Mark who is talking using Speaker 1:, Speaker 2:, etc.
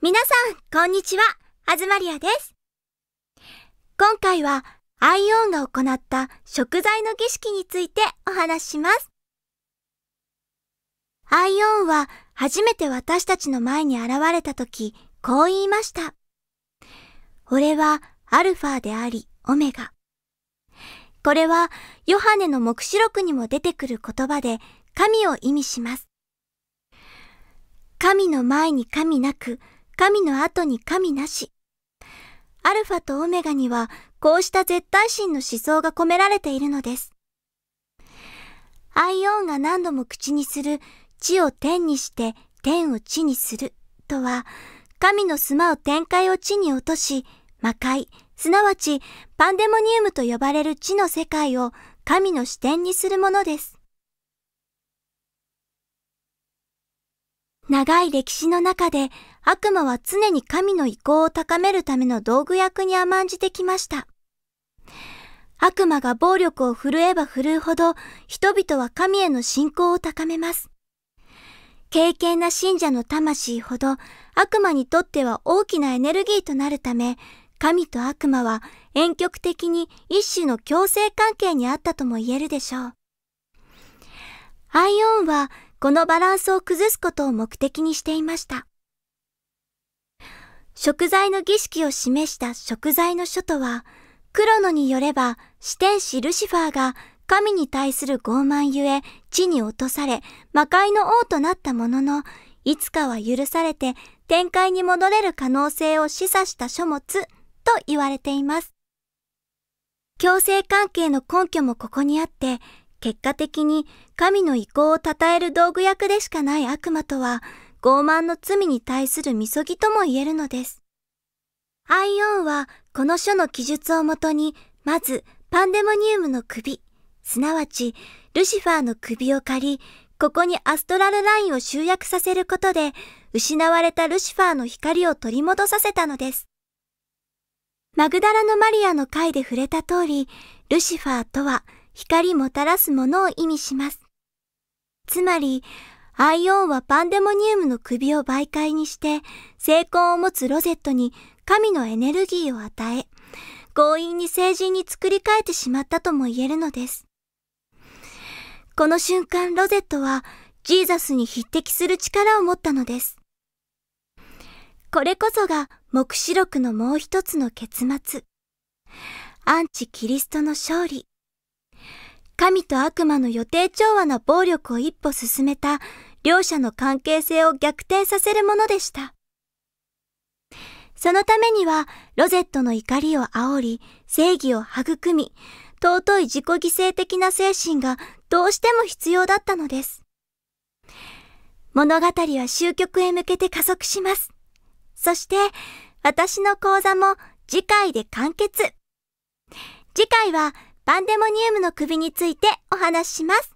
Speaker 1: 皆さん、こんにちは。あずまりあです。今回は、アイオーンが行った食材の儀式についてお話しします。アイオーンは、初めて私たちの前に現れた時、こう言いました。俺は、アルファであり、オメガ。これはヨハネの黙示録にも出てくる言葉で神を意味します。神の前に神なく、神の後に神なし。アルファとオメガには、こうした絶対心の思想が込められているのです。アイオンが何度も口にする、地を天にして天を地にするとは、神の住まう天界を地に落とし、魔界、すなわちパンデモニウムと呼ばれる地の世界を神の視点にするものです。長い歴史の中で悪魔は常に神の意向を高めるための道具役に甘んじてきました。悪魔が暴力を振るえば振るうほど人々は神への信仰を高めます。敬虔な信者の魂ほど悪魔にとっては大きなエネルギーとなるため、神と悪魔は遠極的に一種の共生関係にあったとも言えるでしょう。アイオンはこのバランスを崩すことを目的にしていました。食材の儀式を示した食材の書とは、クロノによれば、四天使ルシファーが神に対する傲慢ゆえ、地に落とされ、魔界の王となったものの、いつかは許されて天界に戻れる可能性を示唆した書物と言われています。強制関係の根拠もここにあって、結果的に神の意向を称える道具役でしかない悪魔とは、傲慢の罪に対するみそぎとも言えるのです。アイオンは、この書の記述をもとに、まず、パンデモニウムの首、すなわち、ルシファーの首を借り、ここにアストラルラインを集約させることで、失われたルシファーの光を取り戻させたのです。マグダラのマリアの回で触れた通り、ルシファーとは、光もたらすものを意味します。つまり、アイオンはパンデモニウムの首を媒介にして、成功を持つロゼットに神のエネルギーを与え、強引に成人に作り変えてしまったとも言えるのです。この瞬間、ロゼットはジーザスに匹敵する力を持ったのです。これこそが黙示録のもう一つの結末。アンチキリストの勝利。神と悪魔の予定調和な暴力を一歩進めた両者の関係性を逆転させるものでした。そのためには、ロゼットの怒りを煽り、正義を育み、尊い自己犠牲的な精神がどうしても必要だったのです。物語は終局へ向けて加速します。そして、私の講座も次回で完結。次回はパンデモニウムの首についてお話しします。